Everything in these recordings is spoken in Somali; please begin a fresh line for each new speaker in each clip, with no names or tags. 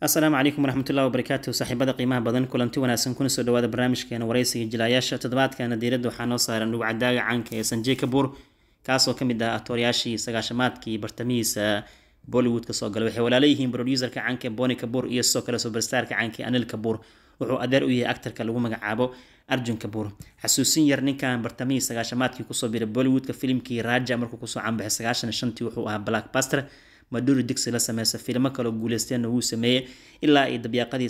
asalaamu calaykum waraxmatullahi wabarakaatu saaxiibada qiimaha badan kulanti wanaagsan kuna soo dhawaada barnaamijkeena waraysiga jilaayaasha toddobaadkana diiradda waxaa noo saaran dhugcadaaga caanka ee sanjey kabuur kaasoo ka mid ah aktooryaashii sagaashamaadkii bartamihiisa bollywood kasoo galay waxay walaalo yihiin broduuserka caanka boni kabuur iyo sidoo kale suberstarka caanka anil kabuur wuxuu adeer u yahay actarka lagu magacaabo arjun kabuur xasuusin yar ninkan bartamihii sagaashamaadkii kusoo biray bollywoodka filimkii raaja markuu kusoo canbaxay sagaashan shantii wuxuu ahaa blackbuster maduuri digsi la sameysa filmo kaloo guuleysteenna wuu sameeyey ilaa iyo dabyaaqadii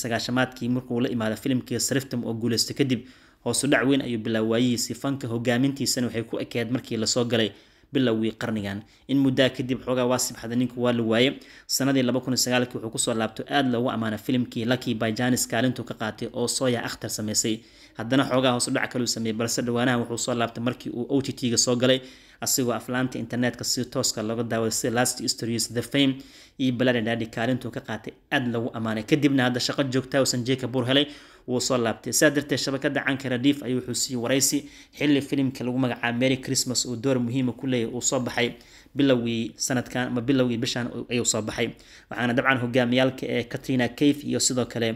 sagaashamaadkii markuu la imaado filimkii sariftam oo guuleysto kadib hoosu dhac weyn ayuu bilaa waayihiisii fanka hogaamintiisana waxay ku ekeed markii lasoo galay bilowgii qarnigan in muddaa kadib xoogaa waasib xada ninku waa la waaye sanadii kii wuxuu kusoo laabto aad loogu ammaana filimkii laki baijanis kaalintuu ka qaatay oo sooya akhtar samaysay haddana xoogaa hoosudhac kaluu sameeyey balse dhawaanahan wuxuu soo laabtay markii uu o t t-ga soo galay asigoo aflaanta internetka si tooska looga daawaday sida last stories the fame iyo baladhadhaadhi kaalintuu ka qaatay aada lagu ammaanay kadibna hadda shaqo joogtaa uusan jeeka buur helay wuu soo laabtay saa darteed shabakada canka radiif ayuu wuxuu siiyey waraysi xilli filimka lagu magacaabo mary christmas uu door muhiima ah ku leeyahy uu soo baxay bilowgii sanadkan ama bilowgii bishan ayuu soo baxay waxaana dabcan hogaamiyaalka ah ee katrina cafe iyo sidoo kale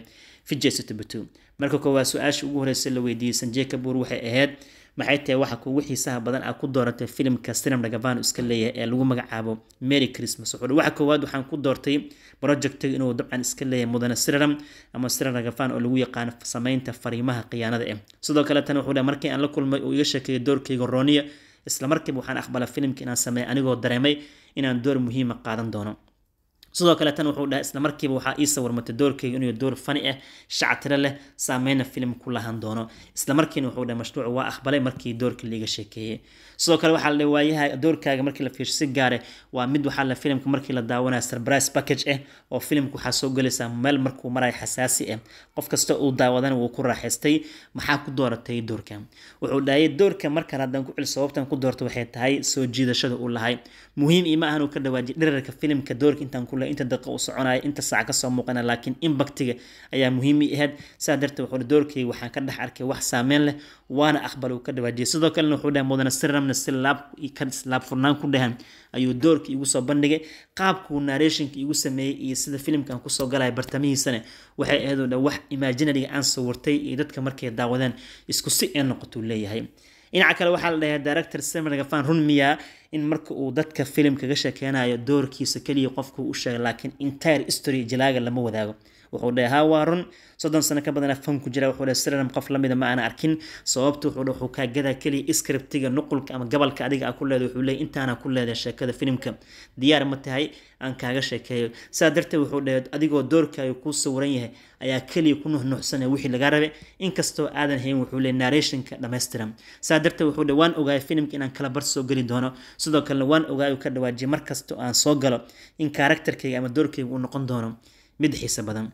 vijay marka koowaad su-aasha ugu horeysa la weydiiyey sanjeka buur waxay ahayd maxay tahay waxa kugu xiisaha badan aad ku dooratay filimka sinam dhagabano iska leeyahay ee lagu magacaabo merry christmas wuxuu waxa koowaad waxaan ku doortay projectiga inuu dabcan iska leeyahay mudane siraram ama siran dhagafan oo lagu yaqaano samaynta fariimaha khiyaanada ah sidoo kale tan wuxuu dhahay markii aan la kulmay oo iga sheekeeyay doorkayga rooniya isla waxaan aqbalay filimka inaan sameeyo anigoo dareemay inaan door muhiima qaadan doono sidoo kale tan wuxuu dhahay isla markiiba waxaa ii sawir matadoorkayga inuu door fani ah shaca tiro leh saameyna filim ku lahan doono isla wuxuu dhahay mashruucu waa aqbalay markii doorka liiga sheekeeyey sidoo kale waxaa la dhahay waayaha doorkaaga markii la fiirsi gaare eh, waa mid waxaa la filimka markii la daawanaya surprise package ah oo filimku waxaa soo gelaysaa meel markuu maraya xasaasi ah qof kasta uu daawadana wuu ku raaxaystay maxaa ku dooratay doorka wuxuu dhahay doorka markan haddaan ku cel sababtan ku doorta waxay tahay soo jiidashada uu lahay muhiim ima ahan uu ka dhawaajiy dhirarka filimka doorka intaan ku le inta daqiiq u soconaya inta saac ka muuqana laakiin impactiga ayaa muhiim ahayd saa darteed wuxuu doorkay waxaan ka dhex arkay wax saameyn leh waana aqbal uu ka dhawaajiyay sidoo kalena wuxuu dhahay mudane sirramna si laab furnaan ku dhahan ayuu doorka igu soo bandhigay qaabkuu narrationka igu sameeyey iyo sida filimkan kusoo galaya bartamihiisana waxay ahayd oo dha wax imaginariga aan sawirtay iyo dadka markay daawadeen isku si ee noqotuu leeyahay dhinaca kale waxaa la dhahaa director samer runmiya in marka uu dadka filim kaga sheekeynayo doorkiisa keliya qofku u sheega laakiin entire history jalaaga lama wadaago wuxuu dhahay ha soddon sano ka badan afan jira wuxuu dhahay sirnam qof lamida ma aana arkin sababta wuxuu dhahay wuxuu kaagada keliya scriptiga nuqulka ama gabalka adiga a ku leedahay wuxuu leeyahy intaana ku leedahay sheekada filimka diyaar ma tahay aan kaaga sheekeeyo sidaa darteed wuxuu dhahay adigoo doorkaaga kuu sawiran yahay ayaa keliya ku nuhnuuxsanaya wixii lagaa rabay inkastoo aadan hayn wuxuu leeyahy narrationka dhammaystiran sidaa darteed wuxuu dhahay waan ogaayay filimka inaan kala bar soo geli doono sidoo kalena waan ogaayay ka dhawaajiyay markastoo aan soo galo in karakterkayga ama doorkayga uu noqon doono mid xiise badan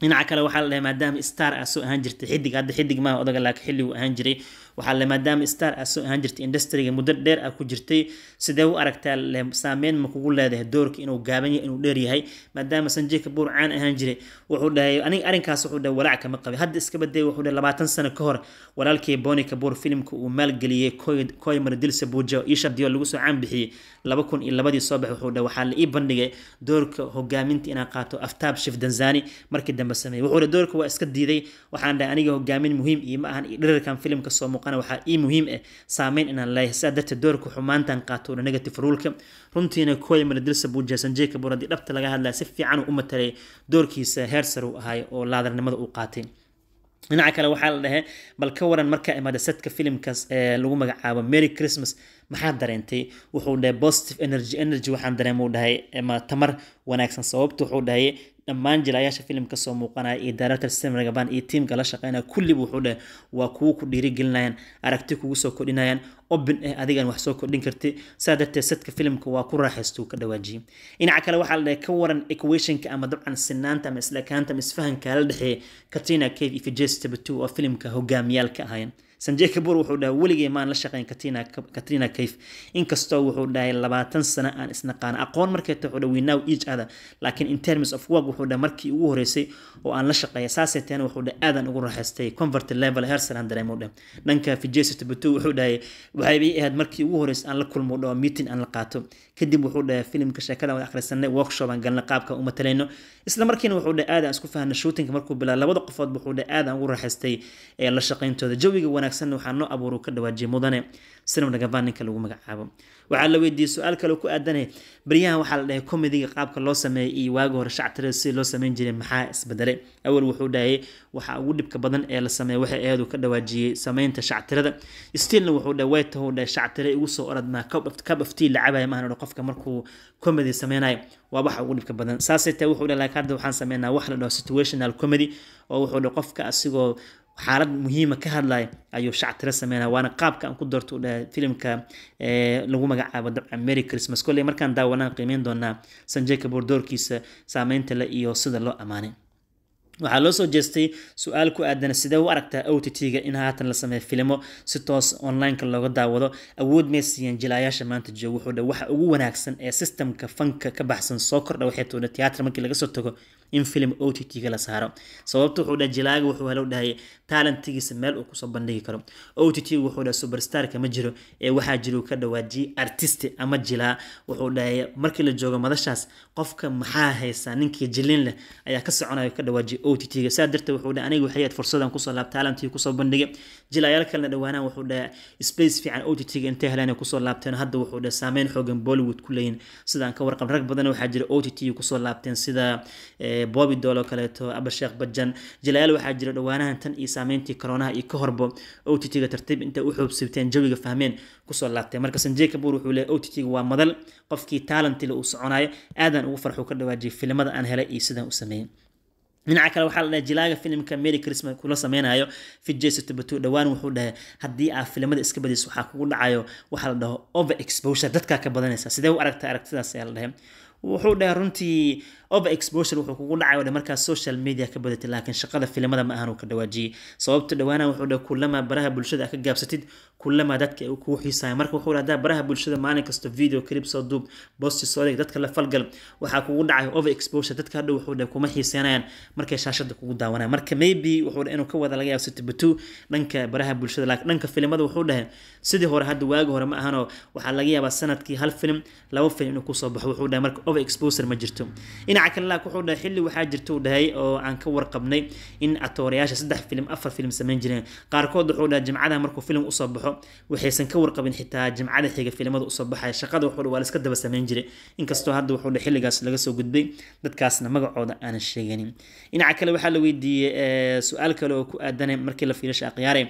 dhinaca kale waxaa la dhahay maadaama star aa soo ahaan jirtay xidig hadda xidig maaha odaga laakiin xilligu ahaan jiray waxaa la maadaama star aa soo ahaan jirtay industriga muddo dheer aa ku jirtay sidee u aragtaa le saameyn ma kugu leedahay doorka inuu gaaban yahay inuu dheer yahay maadaama sanjey kabuur caan ahaan jiray wuxuu dhahay aniga arrinkaas wuxuu dhahay walaac kama qabay hadda iska baday wuxuu dhahay labaatan sano ka hor walaalkii boni kabuur filimka uu maalgeliyey koy maradilsa buuja io lagu soo caan bixiyey laba kun iyo labadii soo baxay wuxuu dhahay waxaa la ii bandhigay doorka hogaaminta inaan qaato aftaab shif danzani markii dambe dambe sameeyey wuxuuna doorka waa iska diiday waxaan dhahay aniga hogaamin muhiim iyo ahan iyo dherarkan filimka soo muuqana waxaa ii muhiim ah saameyn inaan leeyahay sidaa darteed doorka xumaantan qaato una negative rulka runtiina kuway maradilsa buujesanjey kabuur haddii dhabta laga hadlaya si fiican u matalay doorkiisa heersar uu ahay oo laadarnimada uu qaatay dhinaca kale waxaa la dhehe bal ka waran markaa imaada setka filimkaas ee lagu magacaabo merry christmas maxaa dareentay wuxuu dhahay positive energy energy waxaan dareemuu dhahay ama tamar wanaagsan sababtu wuxuu dhahay dhammaan jilayaasha filimka soo muuqanaya iyo director sam iyo tiimka la shaqeynaya kulliba wuxuu dheh waa kuwa ku dhiirigelinayaan aragti kugu soo kordhinayaan obin eh adigaan wax soo kordhin karti saa darteed sadka filimka waa ku raaxaystuu ka dhawaajiye dhinaca kale waxaa la dheh ka waran equationka ama dabcan sinaanta ama islakaanta ama isfahanka la dhexeeya katrina cave iyo oo filimka hogaamiyaalka ahaayeen sanjey kabuur wuxuu dhahay weligay maan la shaqeyn katrina kayf inkastoo wuxuu dhahay labaatan sano aan isnaqaana aqoon markeeta wuxuu dhahay we each other laakiin in terms of work wuxuu dhahay markii ugu horeysay oo aan la shaqeeya saasay wuxuu dhahay aadan ugu raaxaystay convert level hersalan dareemow dhahay dhanka fijesita batu wuxuu dhahay waxay bay ahayd markii ugu horeysay aan la kulmo dhaho meeting aan la qaato kadib wuxuu dhahay filimka sheekada wada akhrisanay workshop aan galna qaabka u matalayno isla markiina wuxuu dhahay aadan isku fahanay shootinka markuu bilaa labada qofood wuxuu dhahay aadan ugu raaxaystay la shaqayntooda jawiga wanaag wanaagsan waxaa noo abuuru ka dhawaajiye mudane sinaw dhagabaan ninka lagu magacaabo waxaa la weydiiyey su-aal kale ku aadane baryahan waxaa la dhahay comediga qaabka loo sameeyay iyo waagi hore shactirada sida loo sameyn jiray maxaa isbedelay awal wuxuu dhahayay waxaa ugu dhibka badan ee la sameeya waxay aheedu ka dhawaajiyey sameynta shactirada stiilna wuxuu dhahay waytahu dhahay shactire igu soo orad maa kab aftii la cabaya maahan qofka markuu comedy sameynayo waa waxa ugu dhibka badan saasay tahay wuxuu dhahay laakiin hadda waxaan sameynaa wax la dhaho situational comedy oo wuxuu dhahay qofka asigoo xaalad muhiima ka hadlay ayuu shactiro sameynaya waana qaabka aan ku doorto u dhahay filimka lagu magacaabo dabca christmas kolley markaan daawanaan qiimeyn doonaa sanjay kaboor doorkiisa saameynta le iyo sida loo ammaanay waxaa loo soo jeestay su-aal ku aadana sidee u aragtaa o t t-ga in haatan la sameeyo filimo si toos online-ka looga daawado awood may siiyeen jilaayaasha maanta jooga wuxuu dhe waxa ugu wanaagsan ee systemka fanka ka baxsan soo kordha waxay toona tiyaatar markii laga soo tago in film o la saaro sababta wuxuu dhaha jilaaga wuxuu halow dhahay taalentigiisa meel uu kusoo bandhigi karo o wuxuu dhaha superstarka ma jiro ee waxaa jiruu ka dhawaaji artiste ama jilaa wuxuu dhahay markii la joogo madashaas qofka maxaa haysaa ninkii jilin leh ayaa ka soconaya ka dhawaaji o t saa darteed wuxuu dhaha aniga waxay fursadan kusoo laab taalentii kusoo bandhigay jilaayaal kalena dhawaanaan wuxuu dhaha space fiican o intay helaan kusoo laabteen hadda wuxuu dhaha saameyn xoogan bollywood ku leeyihin sidaan ka warqab rag badan waxaa jira o kusoo laabteen sida ee eh, boobi dool kaleeto abasheekh bajan jalaal waxaa jira dhowaanahan tan iyo saameyntii koroonaha iyo ka horbo o t t tartiib intay u xuubsibteen jawiga fahmeen kusoo laabtay marka sanjey kabuur wuxuu leey o t t waa madal qofkii taalantile uu soconayo aadaan ugu farxuu ka dhawaajiyay filimada aan helay iyo sidaan u sameeyey dhinaca kale waxaa la dhahay jilaaga filimka mary christmas kula sameynayo fijastabatu dhowaan wuxuu dhahay haddii aa filimada iska badis waxaa kugu dhacayo waxaa la dhaho over exposure dadkaa ka badanaysa sidee u aragta aragtidaas ayaa la dhahay wuxuu dhahay runtii over exposure wuxuu kugu dhacay odhe markaad social media ka badatid laakiin shaqada filimada ma ahan uu ka dhawaajiyey sababta dhawaana wuxuu dhahay kullama baraha bulshada ka gaabsatid kullama dadka ay kugu xiisaaya marka wuxuu dhahay hadaa baraha bulshada maalin kasta video clip soo duub bosti soo dhig dadka la falgal waxaa kugu dhacay over exposure dadka hadhow wuxuu dhahay kuma xiiseenayaan markay shaashada kugu daawanayaan marka maybe wuxuu dhahay inuu ka wada laga yaabo sitibatu dhanka baraha bulshada laakiin dhanka filimada wuxuu dhahay sidii hore hadda waagi hore ma ahanoo waxaa laga yaabaa sanadkii hal film laba film inuu kusoo baxo wuxuu dhahay marka oba exposer ma jirto dhinaca kalena wuxuu dhahay xilli waxaa jirta uu dhahay oo aan ka warqabnay in atoorayaasha saddex filim afar filim samayn jireen qaarkood wuxuu dhahay jimcadaha markuu filim usoo baxo waxaysan ka warqabin xitaa jimcada xiga filimada usoo baxaya shaqada wuxuu waa laska daba samayn jiray inkastoo hadda wuxuu dhahay xilligaas laga soo gudbay dadkaasna magacooda aanan sheeganin dhinaca kale waxaa la weydiiyey eh, su-aal kale oo ku aadanay markii la fiilasha akhyaare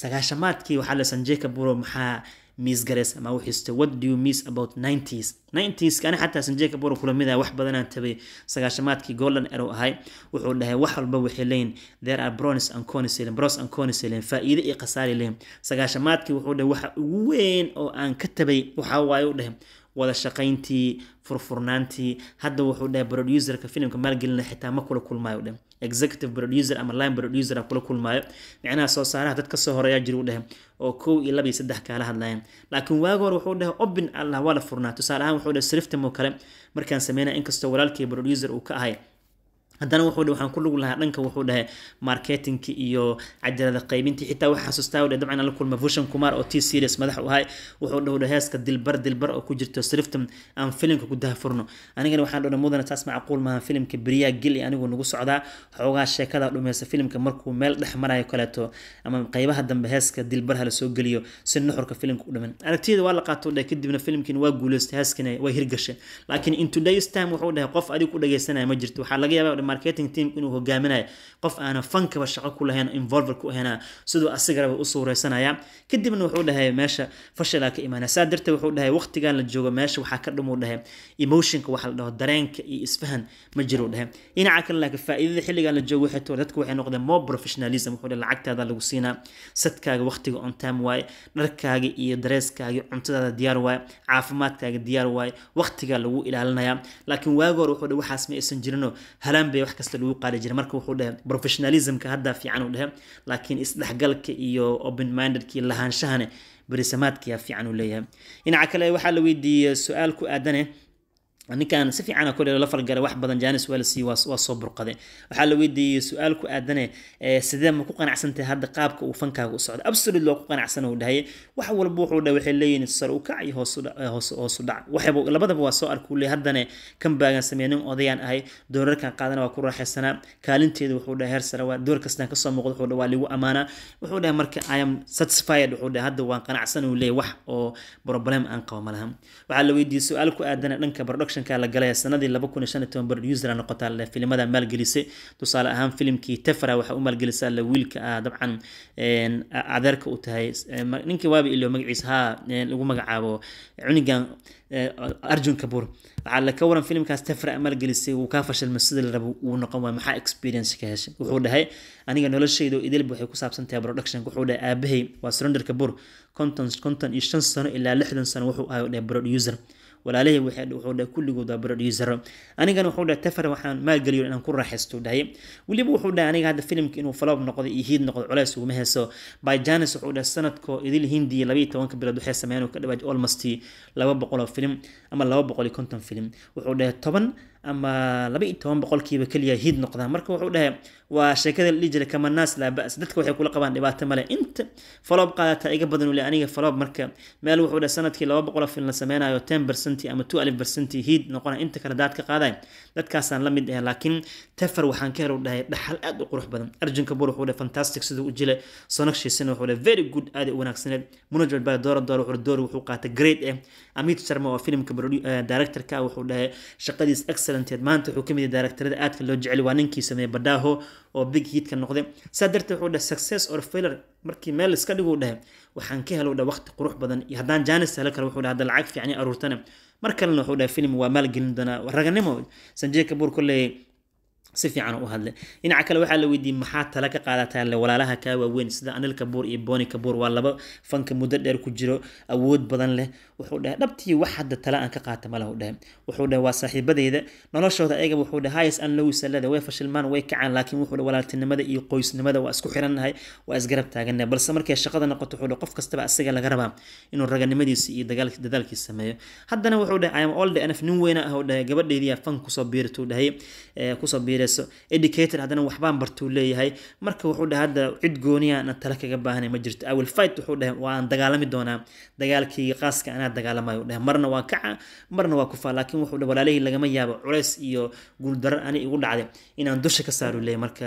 sagaashamaadkii waxaa la san jacob maxaa miisgareys ama uxiiste what do you miss about nineties nineties ani xataa sanjee kaboro kulamida ah, wax badanaan tabay sagaashamaadkii golden arrow ahay wuxuu dhahay wax walba waxay leeyihin there are bronis and conis bros and conis faa'iide iyo khasaari leeyihin sagaashamaadkii wuxuu dhahay waxa ugu weyn oo aan ka tabay waxaa waaye u dhahay wada shaqayntii furfurnaantii hadda wuxuu dhahay producerka filimka maalgelina xitaa ma kula kulmaayo dhahay executive producer ama line producer kula kulmaayo micnaha soo saaraha dad kasoo horeeyaa jira u dhahe oo kow iyo laba iyo saddex kaala hadlayaan laakiin waagi hore wuxuu dhahay obin allah waa la furnaa tusaale ahaan wuxuu dhahay sriftim oo kale markaan sameynaya inkastoo walaalkii producer uu ka ahay haddana wuxuu waxaan ku lug lahaa dhanka wuxuu dhahay marketingki iyo cajalada qaybinti xitaa waxaa xasuustaa u dabcan la kulma fushan kumar oo t series madax u ahay wuxuu dhahu heeska dilbar dilbar oo ku jirto sriftam aan filimka ku dahfurno anigana waxaan dhona mudana taas macquul maaha filimka beriyaa geli anigu nagu socdaa xoogaa sheekada dhumaysa filimka markuu meel dhex marayo kaleeto ama qeybaha dambe heeska dilbar hala soo geliyo si nuxurka filimka u dhamin aragtiyada waa la qaato dhahay kadibna filimkin waa guulaystay heeskina way hirgashay laakiin in today's time wuxuu dhahay qof adigu u dhageysanaya ma jirto waxaa laga yaabaa marketing team inuu hogaaminayo qof aana fankaba shaqo ku lahayn involver ku ahayn sidoo asigaraba u suureysanaya kadibna wuxuu dhahay meesha fashilaa ka imaanaya saa darteed wuxuu dhahay waqtigan la joogo meesha waxaa ka dhumuu dhahay emotionka waxa la dhaho dareenka iyo isfahan ma jiro dhahay dhinaca kale laakiin faa'iidada xilligan la joogo waxay tahay dadku waxay noqdeen more professionalism wuxuu dhahay lacagtaada lagu siinaa sadkaaga waqtiga on time waaye dharkaaga iyo dareeskaaga cuntadaada diyaar waaye caafimaadkaaga diyaar waaye waqtigaa lagu ilaalinaya laakiin waagoor wuxuu dhahay waxaas ma aysan jirino halaan caabiya wax kasta lagu qaali jiray marka wuxuu dhahay professionalismka hadda fiican uu dhahay laakiin isdhexgalka iyo open mindedkii lahaanshahane berisamaadkiyaa fiican uu leeyahay dhinaca kale waxaa la weydiiyey su-aal ku aadane ninkan si fiican kole la falgara wax badan janis walsi waa soo burqaday waxaa la weydiiyey su-aal ku aadane sidee ma ku qanacsantahay hadda qaabka uu fankaaga u socda absolut loo ku qanacsan uu dhahay wax walba wuxuu dhahay waxay leeyihin sar u kac iyo hoosu dhac waxayba labadaba waa soo arku leey haddana kan baagan sameey nin odayaan ahay doorarkan qaadana waa ku raaxaysanaa kaalinteeda wuxuu dhahay heer sare waa door kastan kasoo muuqda wuxuu dhahay waa ligu amaanaa wuxuu dhahay marka i am satisfied wuxuu dhahay hadda waan qanacsan uu leeyahy wax oo problem aan qabo malaha waxaa la weydiiyey su-aal ku aadane dhanka production production-ka la galay sanadii laba kun shan iyo toban producer noqotaa la filimada maalgelisay tusaale ahaan filimkii tefra waxaa u maalgelisaa la wiilka ah dabcan adeerka u tahay ninkii waaba ilo magaciisa ha lagu magacaabo cunigan arjun kabuur waxaa la ka waran filimkaas tefra maalgelisay wuu kaa fashalma sida la rabo uu noqon waay maxaa experience ka heshay wuxuu dhahay aniga noloshayda idilba waxay ku saabsan tahay production wuxuu dhahay aabahay waa surrender kabuur konton konton iyo shan sano ilaa lixdan sano wuxuu ahay producer walaalahey wuxuu dhahay kulligood waa producero anigana wuxuu dhahay tafar waxaan maalgeliyo inaan ku raaxaysto dhahay weliba wuxuu dhahay aniga hadda filimka inuu faloob noqdo iyo hiid noqdo culays uguma heeso byjanis wuxuu dhahay sanadkoo idil hindiya labayo tobanka bilood waxay sameeyeen uu ka dhawaaj almost laba boqol oo filim ama laba boqol iyo konton filim wuxuu dhahay toban ama laba iyo toban boqolkiiba keliya hiid noqdaan marka wuxuu dhahay waa sheekada la dhihi jiray kama naas laa ba'as dadka waxay kula qabaan dhibaato male inta faloob qaadataa iga badan ule aniga faloob marka meel wuxuu dhahay sanadkii laba boqol filin la samaynayo ten bercenty ama two alif bercenty hiid noqona inta kale daadka qaadayo dadkaasaan la mid ahe laakiin tafar waxaan ka heluu dhahay dhaxal aad u qurux badan arjun kabur wuxuu dhahay fantastic siduu u jilay sonakshiisana wuxuu dhahay very good aad u wanaagsaneed munajbal baa doora doora wuxuu door wuxuu qaatay grade eh amit sharma oo filimka directorka wuxuu dhahay shaqadiis excellenteed maanta wuxuu kamid directorada aadka loo jecel waa ninkii sameeyey badaaho oo big hiidka noqday saa darteed wuxuu dhah success or failure markii meel iska dhigu dhahay waxaan ka helowdha waqti qurux badan iyo haddaan jaanis helo kale wuxuu dhah hadda lacag fiican iyo aruurtana mar kalena wuxuu dhahay film waa maalgelin doonaa raganimo sanjey kabuur kolley si fiican u hadle dhinaca kale waxaa la weydiiyey maxaa tala ka qaadataa le walaalaha kaa waaweyn sida anil kabuur iyo boni kabuur waa laba fanka muddo dheer ku jiro awood badan leh wuxuu dhahay dhabtii wax hadda tala aan ka qaata malah dhahay wuxuu dhahay waa saaxiibadayda noloshooda ayaga wuxuu dhahay hayas aan lagu salada way fashilmaan way kacaan laakiin wuxuu dhahay walaaltinimada iyo qoysnimada waa isku xirannahay waa isgarab taaganahay balse markay shaqada noqoto wuxuu dhahay qof kastaba asaga laga rabaa inuu raganimadiisa iyo dadaalkiisa sameeyo haddana wuxuu dhahay i am all the nf nin weyna ah oo dhahay gabadhaydiyaa fan kusoo biirtuu dhahay kusoo biiray shaqeyso educator haddana waxbaan bartuu leeyahay marka wuxuu dhahay hadda cid gooniya na tale kaga baahanay ma jirto awil fight wuxuu dhahay waan dagaalami doonaa dagaalkayga qaaska anaa dagaalamayo dhahay marna waa kaca marna waa kufaa laakiin wuxuu dhahay walaalihii lagama yaabo culays iyo guuldarro ani igu dhacday inaan dusha ka saaruu leeyahay marka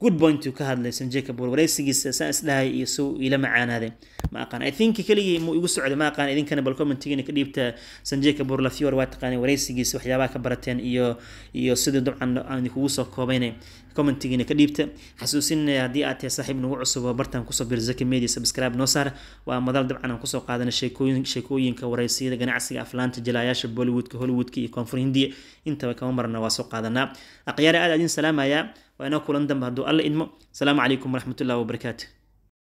good goodpointu ka hadlay sanjekabol wareysigiisa saan isdhahay iyo suu ila macaanaaday ma i think keligii muu igu socday ma idinkana bal commentigina ka dhiibta sanjekabor lafior waa taqaaneen wareysigiisa waxyaabaha ka barateen iyo iyo sidii dabcan aan idinkugu soo koobayne commentigiina ka dhiibta xasuusin haddii aad tahay saaxiib nagu cusub oo bartan kusoo bir zaki media subscribe noo saar waa madal dabcan aan kusoo qaadana sheekooyin sheekooyinka wareysiyada ganacsiga aflaanta jilaayaasha bollywoodka hollywoodka iyo koonfur hindiya intaba kama marna waa soo qaadanaa aqyaare aad aad salaamayaa waa inoo kulan danbe hadduu alla idmo asalaamu calaykum waraxmat ullahi